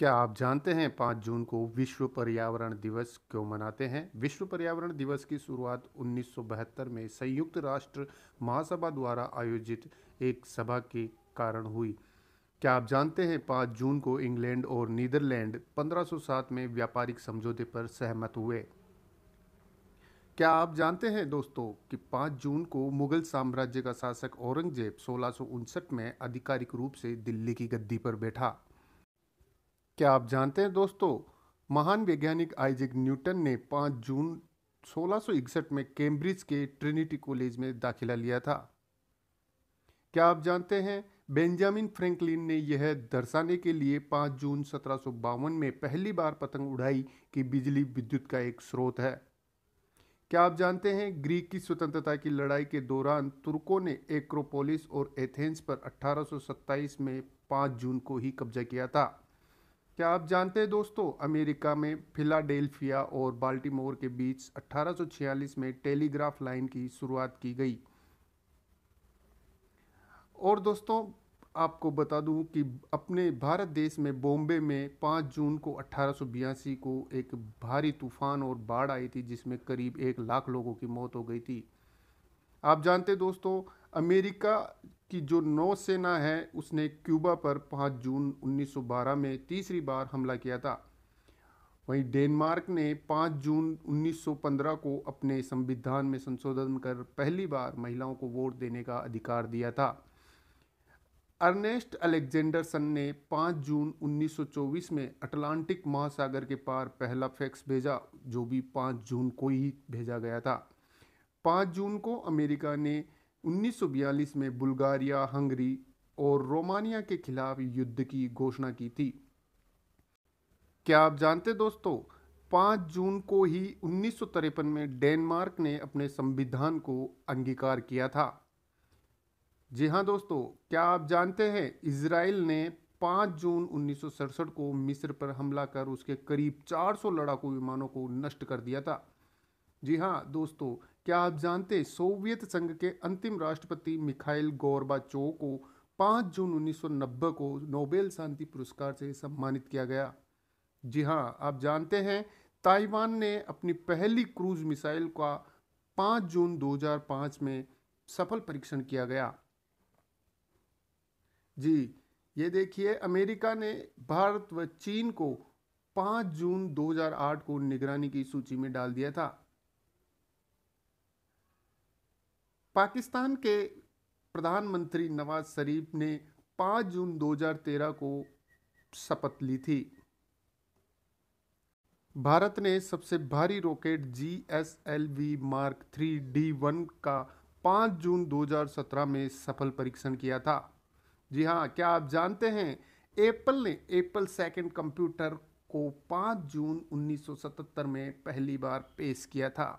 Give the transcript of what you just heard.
क्या आप जानते हैं पाँच जून को विश्व पर्यावरण दिवस क्यों मनाते हैं विश्व पर्यावरण दिवस की शुरुआत 1972 में संयुक्त राष्ट्र महासभा द्वारा आयोजित एक सभा के कारण हुई क्या आप जानते हैं पाँच जून को इंग्लैंड और नीदरलैंड 1507 में व्यापारिक समझौते पर सहमत हुए क्या आप जानते हैं दोस्तों कि 5 जून को मुगल साम्राज्य का शासक औरंगजेब सोलह में आधिकारिक रूप से दिल्ली की गद्दी पर बैठा क्या आप जानते हैं दोस्तों महान वैज्ञानिक आइजिक न्यूटन ने 5 जून 1661 में कैम्ब्रिज के ट्रिनिटी कॉलेज में दाखिला लिया था क्या आप जानते हैं बेंजामिन फ्रैंकलिन ने यह दर्शाने के लिए 5 जून सत्रह में पहली बार पतंग उड़ाई कि बिजली विद्युत का एक स्रोत है क्या आप जानते हैं ग्रीक की स्वतंत्रता की लड़ाई के दौरान तुर्कों ने एक्रोपोलिस और एथेंस पर 1827 में 5 जून को ही कब्जा किया था क्या आप जानते हैं दोस्तों अमेरिका में फिलाडेल्फिया और बाल्टीमोर के बीच 1846 में टेलीग्राफ लाइन की शुरुआत की गई और दोस्तों आपको बता दूं कि अपने भारत देश में बॉम्बे में 5 जून को अठारह को एक भारी तूफान और बाढ़ आई थी जिसमें करीब एक लाख लोगों की मौत हो गई थी आप जानते दोस्तों अमेरिका की जो नौसेना है उसने क्यूबा पर 5 जून 1912 में तीसरी बार हमला किया था वहीं डेनमार्क ने 5 जून 1915 को अपने संविधान में संशोधन कर पहली बार महिलाओं को वोट देने का अधिकार दिया था अर्नेस्ट अलेक्जेंडरसन ने 5 जून 1924 में अटलांटिक महासागर के पार पहला फैक्स भेजा जो भी 5 जून को ही भेजा गया था 5 जून को अमेरिका ने 1942 में बुल्गारिया हंगरी और रोमानिया के खिलाफ युद्ध की घोषणा की थी क्या आप जानते दोस्तों 5 जून को ही उन्नीस में डेनमार्क ने अपने संविधान को अंगीकार किया था जी हाँ दोस्तों क्या आप जानते हैं इसराइल ने 5 जून उन्नीस को मिस्र पर हमला कर उसके करीब 400 लड़ाकू विमानों को नष्ट कर दिया था जी हाँ दोस्तों क्या आप जानते सोवियत संघ के अंतिम राष्ट्रपति मिखाइल चो को 5 जून 1990 को नोबेल शांति पुरस्कार से सम्मानित किया गया जी हाँ आप जानते हैं ताइवान ने अपनी पहली क्रूज मिसाइल का 5 जून 2005 में सफल परीक्षण किया गया जी ये देखिए अमेरिका ने भारत व चीन को 5 जून 2008 को निगरानी की सूची में डाल दिया था पाकिस्तान के प्रधानमंत्री नवाज शरीफ ने 5 जून 2013 को शपथ ली थी भारत ने सबसे भारी rocket G S L V mark three D one का 5 जून 2017 में सफल परीक्षण किया था जी हाँ क्या आप जानते हैं एप्पल ने एप्पल सेकंड कंप्यूटर को 5 जून 1977 में पहली बार पेश किया था